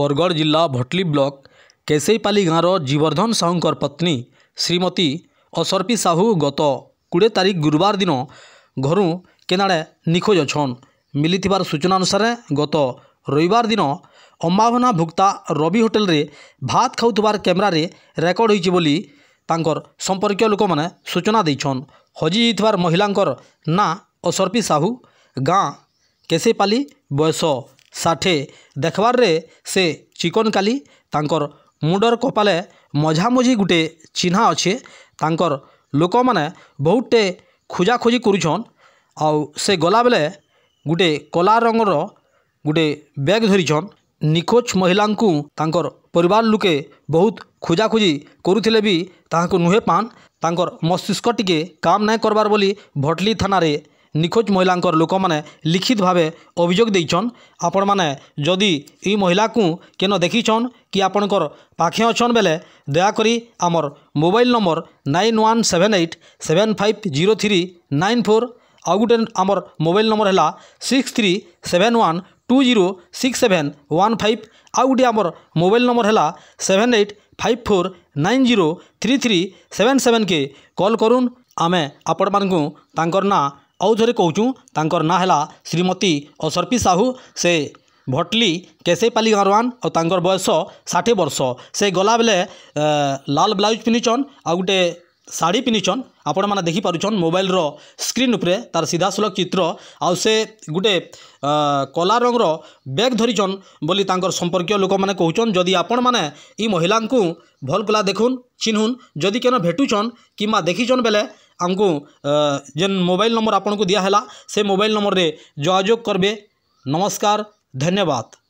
ବରଗଡ଼ ଜିଲ୍ଲା ଭଟଲି ବ୍ଲକ କେଶେଇପାଲି ଗାଁର ଜୀବର୍ଦ୍ଧନ ସାହୁଙ୍କର ପତ୍ନୀ ଶ୍ରୀମତୀ ଅସର୍ପି ସାହୁ ଗତ କୋଡ଼ିଏ ତାରିଖ ଗୁରୁବାର ଦିନ ଘରୁ କେନାଡ଼େ ନିଖୋଜ ଅଛନ୍ ମିଳିଥିବାର ସୂଚନା ଅନୁସାରେ ଗତ ରବିବାର ଦିନ ଅମ୍ବାଭନା ଭୁକ୍ତା ରବି ହୋଟେଲରେ ଭାତ ଖାଉଥିବାର କ୍ୟାମେରାରେ ରେକର୍ଡ଼ ହୋଇଛି ବୋଲି ତାଙ୍କର ସମ୍ପର୍କୀୟ ଲୋକମାନେ ସୂଚନା ଦେଇଛନ୍ ହଜିଯାଇଥିବାର ମହିଳାଙ୍କର ନାଁ ଅସର୍ପି ସାହୁ ଗାଁ କେଶେପାଲି ବୟସ ଷାଠେ ଦେଖ୍ବାର୍ରେ ସେ ଚିକନ୍କାଲି ତାଙ୍କର୍ ମୁଣ୍ଡର୍ କପାଲେ ମଝାମଝି ଗୁଟେ ଚିହ୍ନା ଅଛେ ତାଙ୍କର୍ ଲୋକମାନେ ବହୁତ୍ଟେ ଖୁଜାଖୁଜି କରୁଛନ୍ ଆଉ ସେ ଗଲାବେଲେ ଗୁଟେ କଲା ରଙ୍ଗର ଗୁଟେ ବ୍ୟାଗ୍ ଧରିଛନ୍ ନିଖୋଜ ମହିଳାଙ୍କୁ ତାଙ୍କର ପରିବାର ଲୋକେ ବହୁତ ଖୋଜାଖୋଜି କରୁଥିଲେ ବି ତାହାକୁ ନୁହେଁ ପାନ୍ ତାଙ୍କର ମସ୍ତିଷ୍କ ଟିକେ କାମ ନାଇଁ କରବାର ବୋଲି ଭଟଲି ଥାନାରେ নিখোঁজ মহিলাঙ্কর মানে লিখিত ভাবে অভিযোগ দিয়েছেন আপন মানে যদি এই মহিলাকু কেন দেখিছন কি আপনার পাখে অছন বেলে দয়া করে আমার mobile number nine one seven eight seven five zero three nine four আউ গোটে আমার মোবাইল নম্বর হল six three seven one two zero six seven one five আউ গোটে আমার মোবাইল নম্বর হল seven eight five four nine zero three three seven seven কে call করুন আমি আপন মানুষ তাঁর না ଆଉ ଥରେ କହୁଛୁ ତାଙ୍କର ନାଁ ହେଲା ଶ୍ରୀମତୀ ଅସର୍ପି ସାହୁ ସେ ଭଟଲି କେଶେପାଲି ଗାଁରୱାନ୍ ଆଉ ତାଙ୍କର ବୟସ ଷାଠିଏ ବର୍ଷ ସେ ଗଲାବେଳେ ଲାଲ ବ୍ଲାଉଜ୍ ପିନ୍ଧିଛନ୍ ଆଉ ଗୋଟେ ଶାଢ଼ୀ ପିନ୍ଧିଛନ୍ ଆପଣମାନେ ଦେଖିପାରୁଛନ୍ ମୋବାଇଲ୍ର ସ୍କ୍ରିନ୍ ଉପରେ ତାର ସିଧାସଳଖ ଚିତ୍ର ଆଉ ସେ ଗୋଟେ କଲା ରଙ୍ଗର ବ୍ୟାଗ୍ ଧରିଛନ୍ ବୋଲି ତାଙ୍କର ସମ୍ପର୍କୀୟ ଲୋକମାନେ କହୁଛନ୍ ଯଦି ଆପଣମାନେ ଇ ମହିଳାଙ୍କୁ ଭଲ୍ କଲା ଦେଖୁନ୍ ଚିହ୍ନୁନ୍ ଯଦି କେନ ଭେଟୁଛନ୍ କିମ୍ବା ଦେଖିଛନ୍ ବେଲେ आमको जेन मोबाइल नंबर आपन को दिया है से मोबाइल नंबर रे जोजोग करबे नमस्कार धन्यवाद